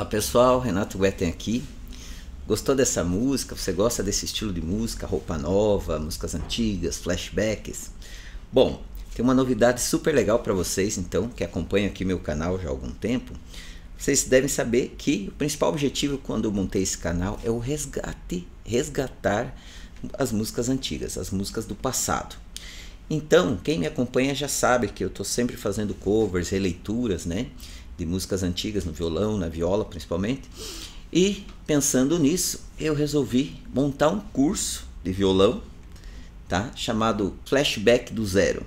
Olá pessoal, Renato Guetem aqui. Gostou dessa música? Você gosta desse estilo de música? Roupa nova, músicas antigas, flashbacks? Bom, tem uma novidade super legal para vocês então, que acompanham aqui meu canal já há algum tempo. Vocês devem saber que o principal objetivo quando eu montei esse canal é o resgate, resgatar as músicas antigas, as músicas do passado. Então, quem me acompanha já sabe que eu estou sempre fazendo covers, releituras, né? de músicas antigas no violão, na viola principalmente. E pensando nisso, eu resolvi montar um curso de violão, tá? Chamado Flashback do Zero.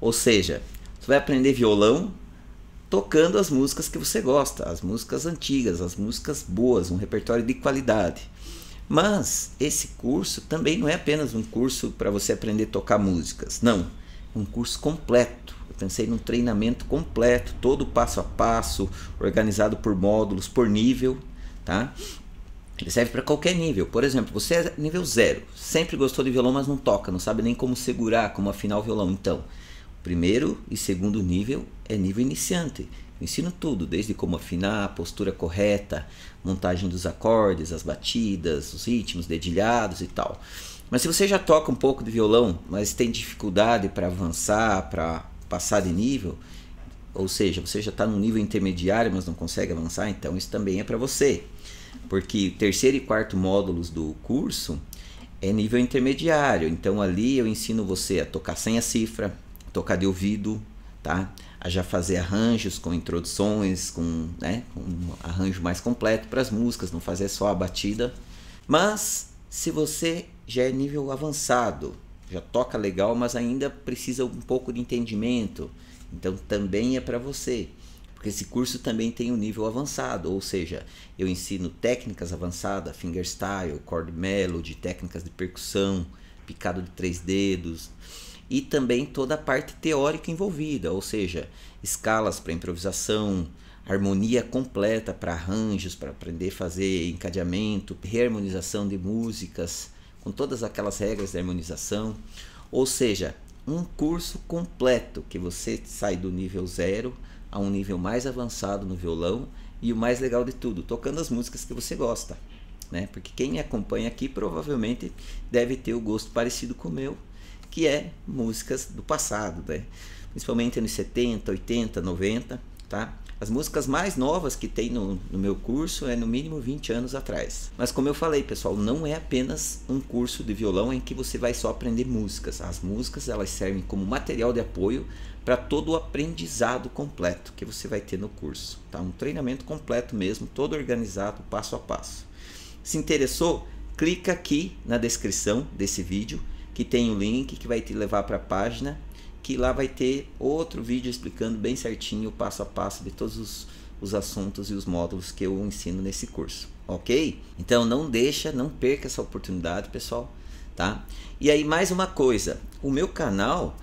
Ou seja, você vai aprender violão tocando as músicas que você gosta, as músicas antigas, as músicas boas, um repertório de qualidade. Mas esse curso também não é apenas um curso para você aprender a tocar músicas, não. É um curso completo pensei num treinamento completo, todo passo a passo, organizado por módulos, por nível, tá? Ele serve para qualquer nível. Por exemplo, você é nível zero, sempre gostou de violão, mas não toca, não sabe nem como segurar, como afinar o violão. Então, primeiro e segundo nível é nível iniciante. Eu ensino tudo, desde como afinar, a postura correta, montagem dos acordes, as batidas, os ritmos, dedilhados e tal. Mas se você já toca um pouco de violão, mas tem dificuldade para avançar, para passar de nível, ou seja, você já está num nível intermediário, mas não consegue avançar, então isso também é para você. Porque terceiro e quarto módulos do curso é nível intermediário, então ali eu ensino você a tocar sem a cifra, tocar de ouvido, tá? A já fazer arranjos com introduções, com, né, com um arranjo mais completo para as músicas, não fazer só a batida. Mas se você já é nível avançado, já toca legal, mas ainda precisa um pouco de entendimento. Então também é para você, porque esse curso também tem um nível avançado, ou seja, eu ensino técnicas avançadas, fingerstyle, chord melody, técnicas de percussão, picado de três dedos e também toda a parte teórica envolvida, ou seja, escalas para improvisação, harmonia completa para arranjos, para aprender a fazer encadeamento, reharmonização de músicas, com todas aquelas regras de harmonização. Ou seja, um curso completo que você sai do nível zero a um nível mais avançado no violão e o mais legal de tudo, tocando as músicas que você gosta. Né? Porque quem me acompanha aqui provavelmente deve ter o gosto parecido com o meu, que é músicas do passado, né? principalmente anos 70, 80, 90 tá? As músicas mais novas que tem no, no, meu curso é no mínimo 20 anos atrás. Mas como eu falei, pessoal, não é apenas um curso de violão em que você vai só aprender músicas. As músicas elas servem como material de apoio para todo o aprendizado completo que você vai ter no curso. Tá? Um treinamento completo mesmo, todo organizado, passo a passo. Se interessou? Clica aqui na descrição desse vídeo que tem o link que vai te levar para a página que lá vai ter outro vídeo explicando bem certinho, passo a passo, de todos os, os assuntos e os módulos que eu ensino nesse curso, ok? Então não deixa, não perca essa oportunidade, pessoal, tá? E aí mais uma coisa, o meu canal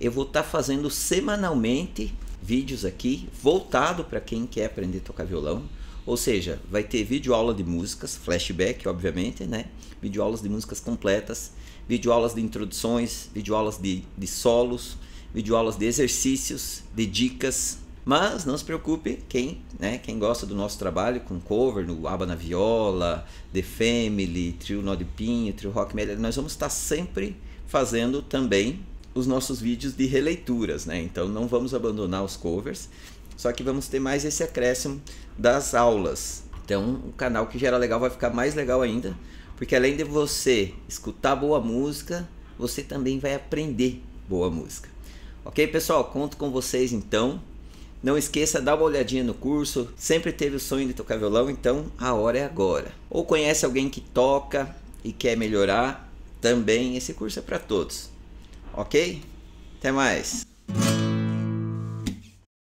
eu vou estar tá fazendo semanalmente vídeos aqui voltado para quem quer aprender a tocar violão, ou seja, vai ter vídeo aula de músicas, flashback, obviamente, né? Vídeo aulas de músicas completas, vídeo aulas de introduções, vídeo aulas de, de solos videoaulas de exercícios, de dicas. Mas não se preocupe, quem, né, quem gosta do nosso trabalho com cover, no Aba na Viola, The Family, Trio Nó de Pinho, Trio Rock Melody, nós vamos estar sempre fazendo também os nossos vídeos de releituras, né? Então não vamos abandonar os covers, só que vamos ter mais esse acréscimo das aulas. Então o canal que gera legal vai ficar mais legal ainda, porque além de você escutar boa música, você também vai aprender boa música. Ok, pessoal? Conto com vocês então. Não esqueça, dá uma olhadinha no curso. Sempre teve o sonho de tocar violão, então a hora é agora. Ou conhece alguém que toca e quer melhorar, também esse curso é para todos. Ok? Até mais!